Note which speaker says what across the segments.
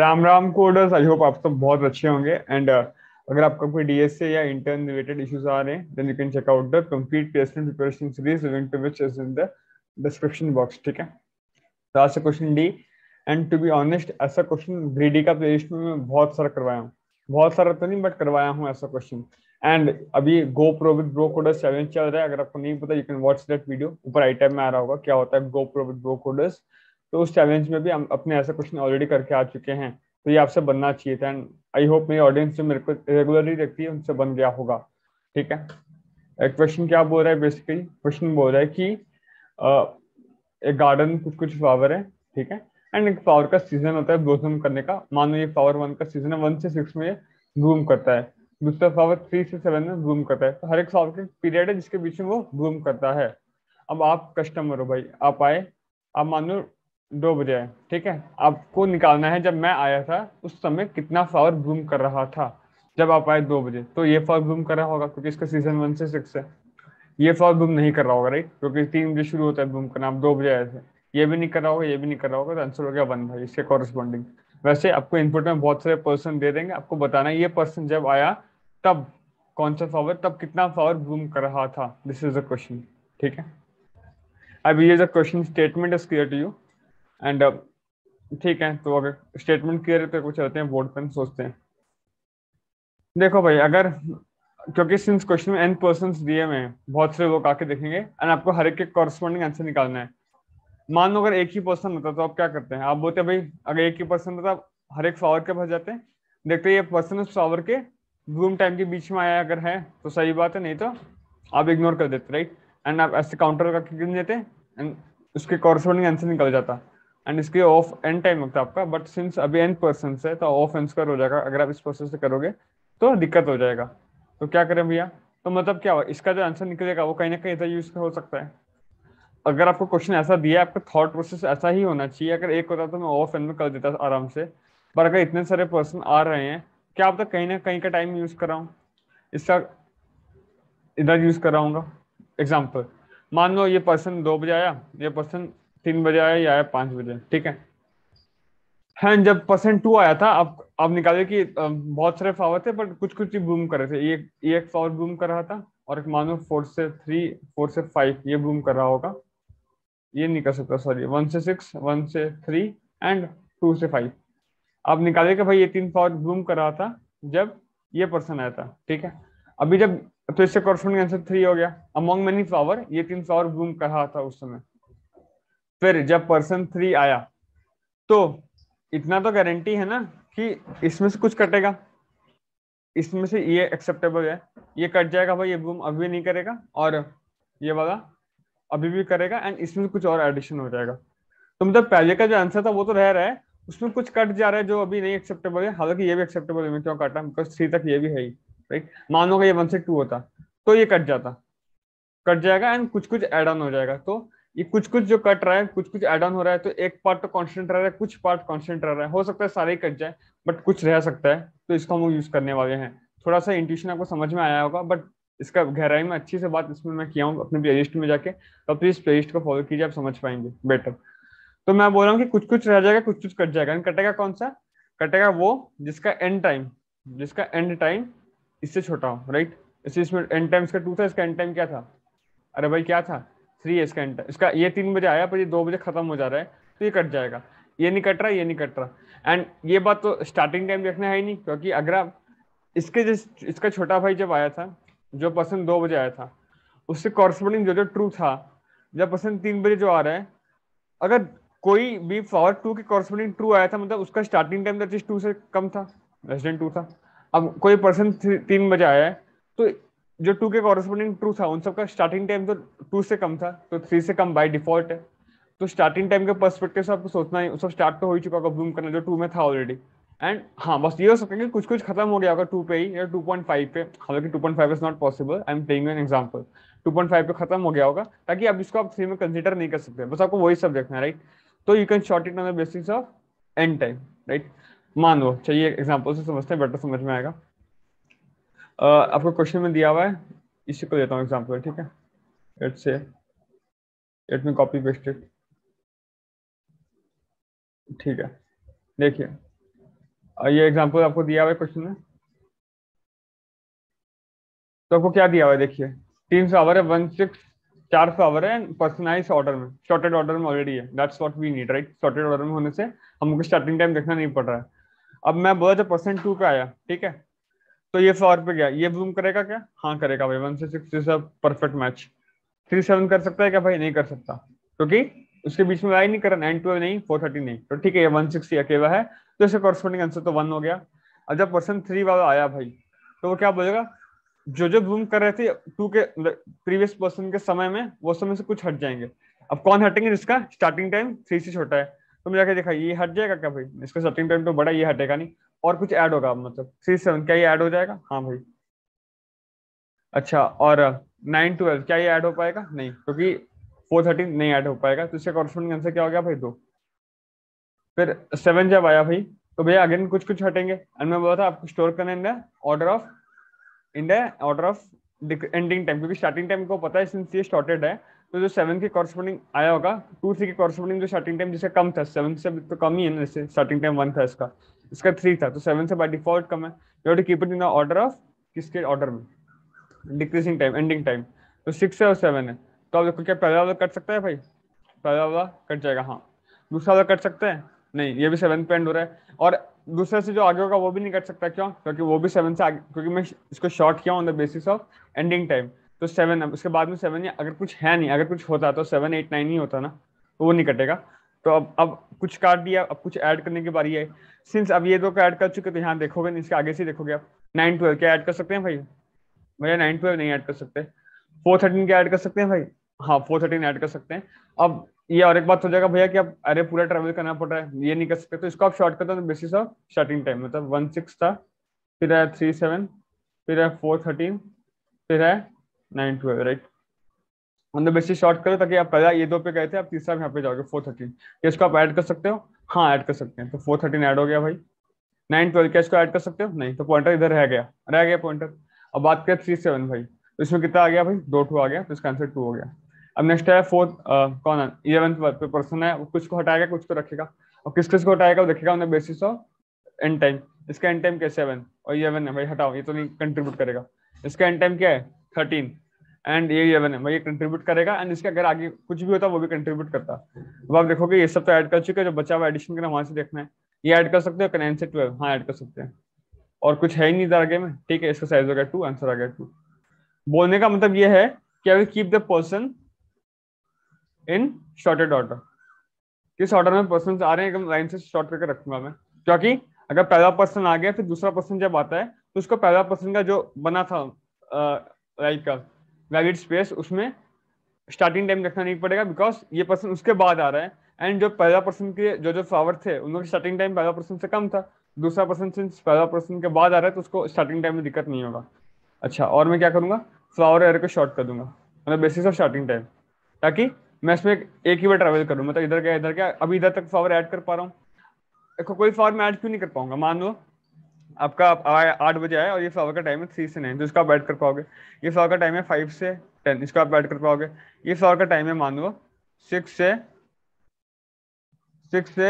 Speaker 1: Ram Ram coders I hope आप सब बहुत अच्छे होंगे एंड uh, अगर आपका कोई डीएसए या इंटर्न रिलेटेड इश्यूज आ रहे हैं then you can check out the complete placement preparation series link to which is in the description box ठीक है तो आज से question D and to be honest ऐसा क्वेश्चन ग्रीडी का प्लेस में मैं बहुत सारा करवाया हूँ बहुत सारा तो नहीं बट करवाया हूँ ऐसा क्वेश्चन एंड अभी go pro with bro coders challenge चल रहा है अगर आपको नहीं पता you can watch that video ऊपर आई में आ रहा होगा क्या होता है go pro with bro coders तो उस चैलेंज में भी हम अपने ऐसा क्वेश्चन ऑलरेडी करके आ चुके हैं तो ये आपसे बनना चाहिए था एंड आई होप मेरी ऑडियंस जो मेरे को रेगुलरली देखती है उनसे बन गया होगा ठीक है एक क्वेश्चन क्या बोल रहा है बेसिकली क्वेश्चन बोल रहा है कि एक गार्डन कुछ कुछ फ्लावर है ठीक है एंड एक फ्लावर का सीजन होता है ब्लॉसम करने का मान लो ये फ्लावर वन का सीजन है वन से सिक्स में ब्लूम करता है दूसरा फ्लावर थ्री से सेवन में ब्लूम करता है तो हर एक फ्लावर का पीरियड है जिसके बीच में वो ब्लूम करता है अब आप कस्टमर हो भाई आप आए आप मान लो दो बजे आए ठीक है आपको निकालना है जब मैं आया था उस समय कितना फ्लावर ब्लूम कर रहा था जब आप आए दो बजे तो ये फ्लावर ब्लूम कर रहा होगा क्योंकि इसका सीजन वन से सिक्स है ये फ्लावर ब्लूम नहीं कर रहा होगा राइट क्योंकि तीन बजे शुरू होता है ब्लूम करना आप दो बजे आए थे ये भी नहीं कर रहा होगा ये भी नहीं कर रहा होगा तो आंसर हो गया वन भाई इसके कॉरेस्पॉन्डिंग वैसे आपको इनपुट में बहुत सारे पर्सन दे देंगे आपको बताना ये पर्सन जब आया तब कौन सा फ्लावर तब कितना फ्लावर ब्लूम कर रहा था दिस इज अ क्वेश्चन ठीक है अब ये जो question statement is clear to you and uh, ठीक है तो अगर स्टेटमेंट क्लियर पे कुछ रहते हैं बोर्ड पे सोचते हैं देखो भाई अगर क्योंकि सिंस क्वेश्चन में एन पर्सन दिए हुए बहुत से लोग आके देखेंगे एंड आपको हर एक के कॉरस्पॉन्डिंग आंसर निकालना है मान लो अगर एक ही पर्सन होता तो आप क्या करते हैं आप बोलते हैं भाई अगर एक ही पर्सन होता हर एक फ्लावर के भर जाते हैं देखते हैं ये पर्सन उस फ्लावर के ब्लूम टाइम के बीच में आया अगर है तो सही बात है नहीं तो आप इग्नोर कर देते राइट एंड आप ऐसे काउंटर का देते एंड उसके कॉरस्पॉन्डिंग आंसर निकल जाता एंड इसके ऑफ एन टाइम लगता है आपका बट सिंस अभी एन पर्सन है तो ऑफ एन स्क्वायर हो जाएगा अगर आप इस प्रोसेस से करोगे तो दिक्कत हो जाएगा तो क्या करें भैया तो मतलब क्या हुआ इसका जो आंसर निकलेगा वो कहीं ना कहीं यूज हो सकता है अगर आपको क्वेश्चन ऐसा दिया आपका थॉट प्रोसेस ऐसा ही होना चाहिए अगर एक होता तो मैं ऑफ एन में कर देता आराम से पर अगर इतने सारे पर्सन आ रहे हैं क्या आप तो कहीं ना कहीं का टाइम यूज कर रहा हूँ इसका इधर यूज कर रहा हूँ एग्जाम्पल मान लो ये पर्सन दो बजे आया ये पर्सन तीन बजे आया या आया पांच बजे ठीक है हाँ जब परसेंट टू आया था अब अब निकाले कि बहुत सारे फ्लावर थे बट कुछ कुछ ही बूम कर रहे थे ये ये एक फ्लावर बूम कर रहा था और एक मानो फोर से थ्री फोर से फाइव ये बूम कर रहा होगा ये नहीं कर सकता सॉरी वन से सिक्स वन से थ्री एंड टू से फाइव अब निकाले कि भाई ये तीन फ्लावर बूम कर रहा था जब ये पर्सन आया था ठीक है अभी जब तो इससे क्वेश्चन आंसर थ्री हो गया अमोंग मेनी फ्लावर ये तीन फ्लावर बूम कर रहा था उस समय फिर जब पर्सन थ्री आया तो इतना तो गारंटी है ना कि इसमें से कुछ कटेगा इसमें से ये एक्सेप्टेबल है ये कट जाएगा भाई ये बूम अभी नहीं करेगा और ये वाला अभी भी करेगा एंड इसमें कुछ और एडिशन हो जाएगा तो मतलब पहले का जो आंसर था वो तो रह रहा है उसमें कुछ कट जा रहा है जो अभी नहीं एक्सेप्टेबल है हालांकि ये भी एक्सेप्टेबल है क्यों काटा बिकॉज थ्री तक ये भी है ही राइट मानो का ये वन से टू होता तो ये कट जाता कट जाएगा एंड कुछ कुछ एड ऑन हो जाएगा तो ये कुछ कुछ जो कट रहा है कुछ कुछ एड ऑन हो रहा है तो एक पार्ट तो कॉन्स्टेंट रह रहा है कुछ पार्ट कॉन्स्टेंट रह रहा है हो सकता है सारे कट जाए बट कुछ रह सकता है तो इसको हम यूज करने वाले हैं थोड़ा सा इंट्यूशन आपको समझ में आया होगा बट इसका गहराई में अच्छी से बात इसमें मैं किया हूँ अपने प्लेलिस्ट में जाके तो प्लीज प्लेलिस्ट को फॉलो कीजिए आप समझ पाएंगे बेटर तो मैं बोल रहा हूँ कि कुछ कुछ रह जाएगा कुछ कुछ कट जाएगा कटेगा कौन सा कटेगा वो जिसका एंड टाइम जिसका एंड टाइम इससे छोटा हो राइट इसमें एंड टाइम इसका टू था इसका एंड टाइम क्या था अरे भाई क्या था थ्री है का इंटर इसका ये तीन बजे आया पर ये दो बजे खत्म हो जा रहा है तो ये कट जाएगा ये नहीं कट रहा ये नहीं कट रहा एंड ये बात तो स्टार्टिंग टाइम देखना है ही नहीं क्योंकि अगर आप इसके जिस इसका छोटा भाई जब आया था जो पर्सन दो बजे आया था उससे कॉरस्पॉन्डिंग जो जो ट्रू था जब पर्सन तीन बजे जो आ रहा है अगर कोई भी फॉर टू के कॉरस्पॉन्डिंग ट्रू आया था मतलब उसका starting time that is two से कम था लेस देन टू था अब कोई पर्सन तीन बजे आया है तो जो टू के कॉरेस्पॉन्डिंग ट्रू था उन सबका स्टार्टिंग टाइम तो टू से कम था तो थ्री से कम बाय डिफॉल्ट है तो स्टार्टिंग टाइम के परस्पेक्टिव से आपको सोचना है सब स्टार्ट तो हो ही चुका होगा बूम करना जो टू में था ऑलरेडी एंड हाँ बस ये हो सकता है कि कुछ कुछ खत्म हो गया होगा टू पे ही या टू पॉइंट फाइव पे हालांकि two point five is not possible I am taking an example two point five पे खत्म हो गया होगा ताकि अब इसको आप थ्री में कंसिडर नहीं कर सकते बस आपको वही सब देखना है राइट तो you can sort it on the basis of end time right मान लो चलिए एग्जाम्पल से समझते हैं बेटर समझ में आएगा uh, आपको क्वेश्चन में दिया हुआ है इसी को देता हूँ एग्जाम्पल ठीक है एट से एट में कॉपी पेस्टेड ठीक है देखिए ये एग्जाम्पल आपको दिया हुआ है क्वेश्चन में तो आपको क्या दिया हुआ है देखिए तीन सौ आवर है वन सिक्स चार सौ आवर है पर्सनलाइज ऑर्डर में शॉर्टेड ऑर्डर में ऑलरेडी है that's what we need right sorted order में होने से हमको स्टार्टिंग टाइम देखना नहीं पड़ रहा है अब मैं बोला जब परसेंट टू पे आया ठीक है तो ये फोर पे गया ये बूम करेगा क्या हाँ करेगा भाई वन से six is perfect match three seven कर सकता है क्या भाई नहीं कर सकता क्योंकि तो उसके बीच में वाई नहीं करा एन ट्वेल्व नहीं फोर थर्टी नहीं तो ठीक है ये वन सिक्सटी अकेला है तो इसका कॉरस्पॉन्डिंग आंसर तो वन हो गया और जब पर्सन थ्री वाला आया भाई तो वो क्या बोलेगा जो जो बूम कर रहे थे टू के प्रीवियस मतलब पर्सन के समय में वो समय से कुछ हट जाएंगे अब कौन हटेंगे जिसका स्टार्टिंग टाइम थ्री से छोटा है तो तुम जाके देखा ये हट जाएगा क्या भाई इसका स्टार्टिंग टाइम तो बड़ा ये हटेगा नहीं और कुछ ऐड होगा मतलब सी सेवन क्या ये ऐड हो जाएगा हाँ भाई अच्छा और नाइन ट्वेल्व क्या ये ऐड हो पाएगा नहीं क्योंकि फोर थर्टीन नहीं ऐड हो पाएगा तो इसका कॉरस्पॉन्डिंग आंसर क्या हो गया भाई दो फिर सेवन जब आया भाई तो भैया अगेन कुछ कुछ हटेंगे एंड मैं बोला था आपको स्टोर करना in the order of in the order of ending time क्योंकि स्टार्टिंग टाइम को पता है सिंस ये शॉर्टेड है तो जो सेवन के कॉरस्पॉन्डिंग आया होगा टू थ्री के कॉरस्पॉन्डिंग जो स्टार्टिंग टाइम जिसका कम था सेवन से तो कम ही है ना जैसे स्टार्टिंग टाइम वन था इसका इसका थ्री था तो सेवन से बाय डिफॉल्ट कम है you have to keep it in the order of किसके ऑर्डर में डिक्रीजिंग टाइम एंडिंग टाइम तो सिक्स है और सेवन है तो आप देखो क्या पहला वाला कट सकता है भाई पहला वाला कट जाएगा हाँ दूसरा वाला कट सकते हैं नहीं ये भी सेवन पे एंड हो रहा है और दूसरे से जो आगे होगा वो भी नहीं कट सकता क्यों क्योंकि वो भी सेवन से आगे क्योंकि मैं इसको शॉर्ट किया on the basis of ending time तो सेवन उसके बाद में सेवन अगर कुछ है नहीं अगर कुछ होता तो सेवन एट नाइन ही होता ना तो वो नहीं कटेगा तो अब अब कुछ काट दिया अब कुछ ऐड करने की बारी है सिंस अब ये दो को ऐड कर चुके तो यहाँ देखोगे नहीं इसके आगे से देखोगे आप नाइन ट्वेल्व क्या ऐड कर सकते हैं भाई भैया नाइन ट्वेल्व नहीं ऐड कर सकते फोर थर्टीन क्या ऐड कर सकते हैं भाई हाँ फोर थर्टीन ऐड कर सकते हैं अब ये और एक बात हो जाएगा भैया कि अब अरे पूरा ट्रेवल करना पड़ रहा है ये नहीं कर सकते तो इसको आप शॉर्ट करते हो तो बेसिस ऑफ स्टार्टिंग टाइम मतलब वन सिक्स था फिर है थ्री सेवन फिर है फोर थर्टीन फिर है nine twelve right on the basis sort करो ताकि आप पहला ये दो पे गए थे आप तीसरा यहाँ पे जाओगे फोर थर्टीन क्या इसको आप ऐड कर सकते हो हाँ ऐड कर सकते हैं तो फोर थर्टीन ऐड हो गया भाई नाइन ट्वेल्व क्या इसको ऐड कर सकते हो नहीं तो पॉइंटर इधर रह गया रह गया पॉइंटर अब बात करें थ्री सेवन भाई तो इसमें कितना आ गया भाई दो टू आ गया तो इसका आंसर टू हो गया अब नेक्स्ट है फोर्थ कौन है इलेवंथ पे पर्सन है कुछ को हटाएगा कुछ को रखेगा और किस किस को हटाएगा देखेगा on the basis of end time इसका एंड टाइम क्या सेवन और इलेवन है भाई हटाओ ये तो नहीं कंट्रीब्यूट करेगा इसका एंड टाइम क्या है थर्टीन एंड ये इलेवन है ये कंट्रीब्यूट करेगा एंड इसके अगर आगे कुछ भी होता वो भी कंट्रीब्यूट करता अब आप देखोगे ये सब तो ऐड कर चुके हैं जो बचा हुआ एडिशन करना वहां से देखना है ये ऐड कर सकते हो नाइन से ट्वेल्व हाँ ऐड कर सकते हैं और कुछ है ही नहीं आगे में ठीक है इसका साइज हो गया टू आंसर आ गया टू बोलने का मतलब ये है कि I will keep the person in sorted order किस ऑर्डर में पर्सन आ रहे हैं एकदम लाइन से शॉर्ट करके रखूंगा मैं क्योंकि अगर पहला पर्सन आ गया फिर दूसरा पर्सन जब आता है तो उसको पहला पर्सन का जो बना था लाइक का वैलिड स्पेस उसमें स्टार्टिंग टाइम रखना नहीं पड़ेगा बिकॉज ये पर्सन उसके बाद आ रहा है एंड जो पहला पर्सन के जो जो फ्लावर थे उन लोग स्टार्टिंग टाइम पहला पर्सन से कम था दूसरा पर्सन सिंस पहला पर्सन के बाद आ रहा है तो उसको स्टार्टिंग टाइम में दिक्कत नहीं होगा अच्छा और मैं क्या करूँगा फ्लावर एयर को शॉर्ट कर दूंगा मतलब बेसिस ऑफ स्टार्टिंग टाइम ताकि मैं इसमें एक ही बार ट्रैवल करूँ मतलब इधर क्या इधर क्या अभी इधर तक फ्लावर ऐड कर पा रहा हूँ देखो कोई फ्लावर मैं ऐड क्यों नहीं कर पाऊंगा मान लो आपका आठ बजे आया और ये फ्लावर का टाइम है थ्री से नाइन तो इसको आप ऐड कर पाओगे ये फ्लावर का टाइम है फाइव से टेन इसको आप ऐड कर पाओगे ये फ्लावर का टाइम है मान लो सिक्स से सिक्स से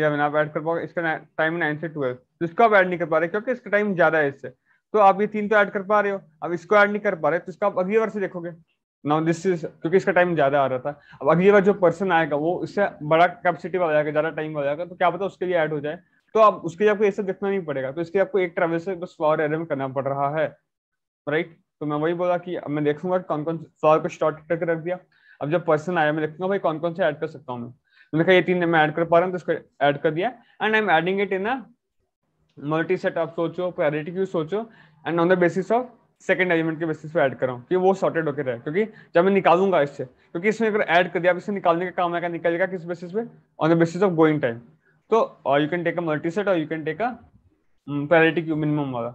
Speaker 1: या मैंने आप ऐड कर पाओगे इसका टाइम नाइन से ट्वेल्व तो इसको आप ऐड नहीं कर पा रहे क्योंकि इसका टाइम ज़्यादा है इससे तो आप ये तीन तो ऐड कर पा रहे हो अब इसको ऐड नहीं कर पा रहे तो इसको आप अगली बार से देखोगे नाउ दिस इज क्योंकि इसका टाइम ज्यादा आ रहा था अब अगली बार जो पर्सन आएगा वो इससे बड़ा कैपेसिटी वाला जाएगा ज्यादा टाइम वाला जाएगा तो क्या पता उसके लिए ऐड हो जाए तो आप उसके लिए आपको ये देखना नहीं पड़ेगा तो इसके आपको एक ट्रेवल से बस फ्लावर एरे में करना पड़ रहा है राइट तो मैं वही बोला कि अब मैं देखूंगा कौन कौन फ्लावर को शॉर्ट करके रख दिया अब जब पर्सन आया मैं देखूंगा भाई कौन कौन से ऐड कर सकता हूँ मैं देखा तो ये तीन मैं ऐड कर पा रहा हूँ तो इसको ऐड कर दिया and I am adding it in multiset आप सोचो प्रायोरिटी क्यों सोचो and on the basis of second element के बेसिस पे ऐड कर रहा हूँ कि वो सॉर्टेड होकर रहे क्योंकि जब मैं निकालूंगा इससे क्योंकि इसमें अगर ऐड कर दिया अब इसे निकालने का काम आएगा निकलेगा किस बेसिस पे on the basis of going time तो और you can take a multiset और यू कैन टेक अ पैरालिटिक मिनिमम वाला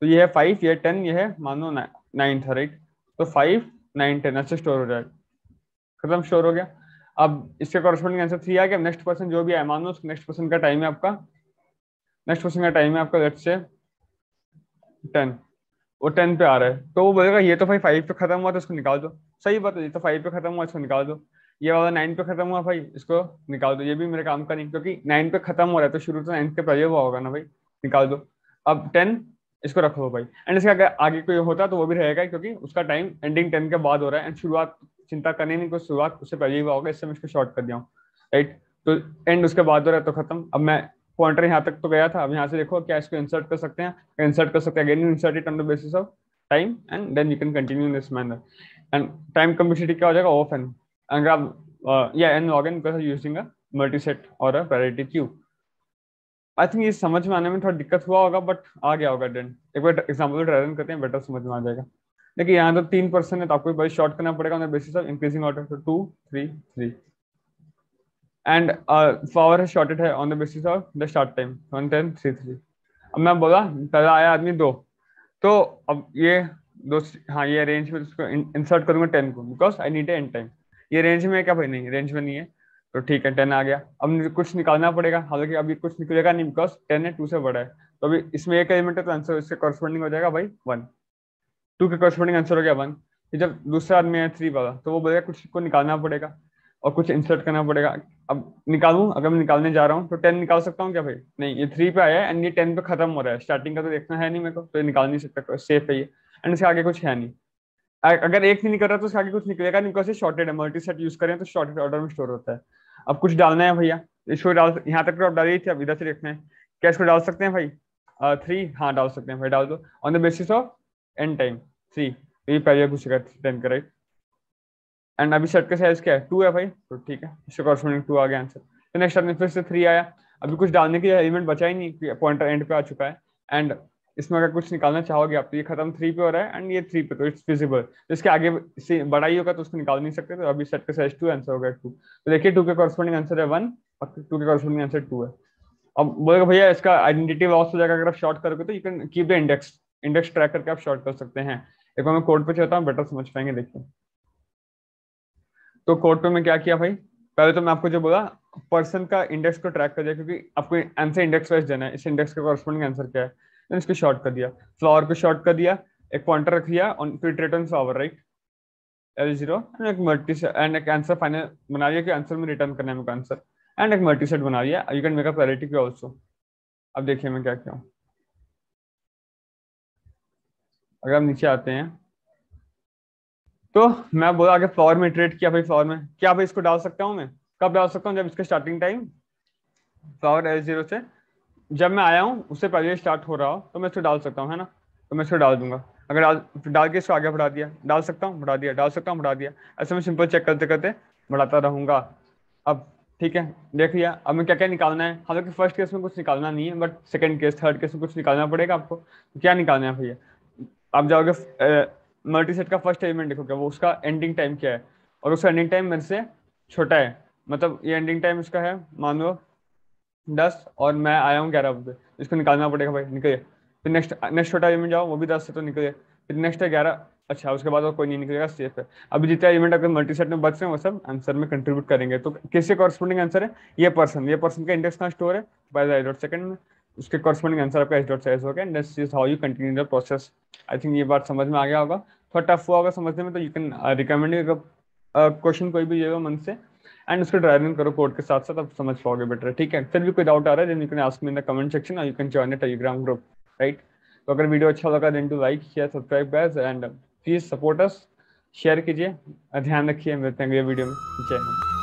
Speaker 1: तो ये है फाइव ये टेन ये है मानो नाइन था राइट तो फाइव नाइन टेन ऐसे स्टोर हो जाएगा खत्म स्टोर हो गया अब इसके कॉरस्पॉन्डिंग आंसर थ्री आ गया नेक्स्ट पर्सन जो भी आया मानो नेक्स्ट पर्सन का टाइम है आपका नेक्स्ट पर्सन का टाइम है आपका लेट से टेन वो टेन पे आ रहा है तो वो बोलेगा ये तो भाई फाइव पे खत्म हुआ तो उसको निकाल दो सही बात है ये तो फाइव पे खत्म हुआ इसको निकाल दो ये वाला नाइन पे खत्म हुआ भाई इसको निकाल दो ये भी मेरे काम का नहीं क्योंकि नाइन पे खत्म हो रहा है तो शुरू से नाइन पे पहले हुआ होगा ना भाई निकाल दो अब टेन इसको रखो भाई एंड इसका अगर आगे कोई होता तो वो भी रहेगा क्योंकि उसका टाइम एंडिंग टेन के बाद हो रहा है एंड शुरुआत चिंता करने नहीं कोई शुरुआत उससे पहले ही हुआ होगा इससे मैं इसको शॉर्ट कर दिया हूँ राइट तो एंड उसके बाद हो रहा है तो खत्म अब मैं पॉइंटर यहाँ तक तो गया था अब यहाँ से देखो क्या इसको इंसर्ट कर सकते हैं इंसर्ट कर सकते हैं again insert it on the basis of time and then you can continue in this manner and time complexity क्या हो जाएगा of N and grab uh, yeah and log because I'm using a multi-set or a queue. I think ये समझ में आने में थोड़ा दिक्कत हुआ होगा बट आ गया होगा डेन एक बार एग्जाम्पल रन करते हैं बेटर समझ में आ जाएगा देखिए यहाँ तो तीन परसेंट है तो आपको भाई शॉर्ट करना पड़ेगा on basis of increasing order two three three and power sorted है on the basis of the start time one ten three three अब मैं बोला पहला आया आदमी दो तो अब ये दो हाँ ये रेंज में इंसर्ट करूंगा टेन को because I need end time ये रेंज में है क्या भाई नहीं रेंज में नहीं है तो ठीक है टेन आ गया अब कुछ निकालना पड़ेगा हालांकि अभी कुछ निकलेगा नहीं बिकॉज टेन है टू से बड़ा है तो अभी इसमें एक एलिमेंट है तो आंसर इसके कॉरस्पॉन्डिंग हो जाएगा भाई वन टू के कॉरस्पॉन्डिंग आंसर हो गया वन जब दूसरा आदमी है थ्री वाला तो वो बोलेगा कुछ को निकालना पड़ेगा और कुछ इंसर्ट करना पड़ेगा अब निकालू अगर मैं निकालने जा रहा हूँ तो टेन निकाल सकता हूँ क्या भाई नहीं ये थ्री पे आया है एंड ये टेन पे खत्म हो रहा है स्टार्टिंग का तो देखना है नहीं मेरे को तो ये निकाल नहीं सकता सेफ तो है ये एंड इसके आगे कुछ है नहीं अगर एक नहीं निकल रहा तो उसके आगे कुछ निकलेगा नहीं कैसे शॉर्टेड है मल्टी सेट यूज करें तो शॉर्टेड ऑर्डर में स्टोर होता है अब कुछ डालना है भैया इसको डाल यहाँ तक तो आप डाली थी अब इधर से देखना है क्या इसको डाल सकते हैं भाई थ्री uh, हाँ डाल सकते हैं भाई डाल दो on the basis of end time three ये पहले कुछ टेन का राइट एंड अभी सेट का साइज क्या है टू है भाई तो ठीक है इसका कॉरस्पॉन्डिंग टू आ गया आंसर तो नेक्स्ट आपने फिर से थ्री आया अभी कुछ डालने के एलिमेंट बचा ही नहीं पॉइंटर एंड पे आ चुका है एंड इसमें अगर कुछ निकालना चाहोगे आप तो ये खत्म थ्री पे हो रहा है एंड ये थ्री पे तो इट्स फिजिबल तो इसके आगे से बड़ा ही होगा तो उसको निकाल नहीं सकते तो अभी सेट के साइज टू आंसर होगा टू तो देखिए टू के कॉरस्पॉन्डिंग आंसर है वन और टू के कॉरस्पॉन्डिंग आंसर टू है अब बोलेगा भैया इसका आइडेंटिटी लॉस हो जाएगा अगर आप शॉर्ट करोगे तो you can keep the index index track करके आप शॉर्ट कर सकते हैं एक बार मैं कोड पे चलता हूँ बेटर समझ पाएंगे देखिए तो कोड पे मैं क्या किया भाई पहले तो मैं आपको जो बोला पर्सन का इंडेक्स को ट्रैक कर दिया क्योंकि आपको आंसर इंडेक्स वाइज देना है इस इंडेक्स का कॉरस्पॉन्डिंग आंसर क्या है देन तो इसको शॉर्ट कर दिया फ्लावर को शॉर्ट कर दिया एक पॉइंटर रख लिया ऑन फिर ट्रेट ऑन फ्लावर राइट एल जीरो एक मल्टी एंड एक आंसर फाइनल बना लिया कि आंसर में रिटर्न करने में आंसर एंड एक मल्टी सेट बना लिया you can make a priority queue also अब देखिए मैं क्या क्या अगर हम नीचे आते हैं तो मैं बोला आगे फ्लावर में ट्रेड किया भाई फ्लावर में क्या भाई इसको डाल सकता हूँ मैं कब डाल सकता हूँ जब इसका स्टार्टिंग टाइम फ्लावर एल जीरो से जब मैं आया हूँ उससे पहले स्टार्ट हो रहा हो तो मैं इसको डाल सकता हूँ है ना तो मैं इसको डाल दूंगा अगर डाल डाल के इसको आगे बढ़ा दिया डाल सकता हूँ बढ़ा दिया डाल सकता हूँ बढ़ा दिया ऐसे में सिंपल चेक करते करते बढ़ाता रहूंगा अब ठीक है देख लिया अब मैं क्या क्या निकालना है हालांकि फर्स्ट केस में कुछ निकालना नहीं है but second case third case में कुछ निकालना पड़ेगा आपको तो क्या निकालना है भैया आप जाओगे मल्टी सेट का फर्स्ट एलिमेंट देखोगे वो उसका एंडिंग टाइम क्या है और उसका एंडिंग टाइम मेरे से छोटा है मतलब ये एंडिंग टाइम उसका है मान लो दस और मैं आया हूँ ग्यारह बजे इसको निकालना पड़ेगा भाई निकलिए फिर नेक्स्ट नेक्स्ट छोटा एलिमेंट जाओ वो भी दस से तो निकलिए फिर नेक्स्ट है ग्यारह अच्छा उसके बाद और कोई नहीं निकलेगा सेफ है अभी जितने एलिमेंट आपके सेट में बच रहे हैं वो सब आंसर में कंट्रीब्यूट करेंगे तो किसके कॉरस्पॉन्डिंग आंसर है ये पर्सन ये पर्सन का इंडेक्स कहाँ स्टोर है बाय द डॉट सेकंड में उसके कॉरस्पॉन्डिंग आंसर आपका एस डॉट साइज हो गया and this is how you continue the process I think ये बात समझ में आ गया होगा थोड़ा टफ हुआ होगा समझने में तो यू कैन रिकमेंड क्वेश्चन कोई भी मन से एंड उसको ड्राइविंग करो कोड के साथ साथ आप समझ पाओगे बेटर ठीक है फिर भी कोई डाउट आ रहा है then you can ask me in the comment section और you can join the Telegram group right तो अगर वीडियो अच्छा लगा then to like share subscribe बैस and please support us share कीजिए ध्यान रखिए मिलते हैं अगले वीडियो में जय हिंद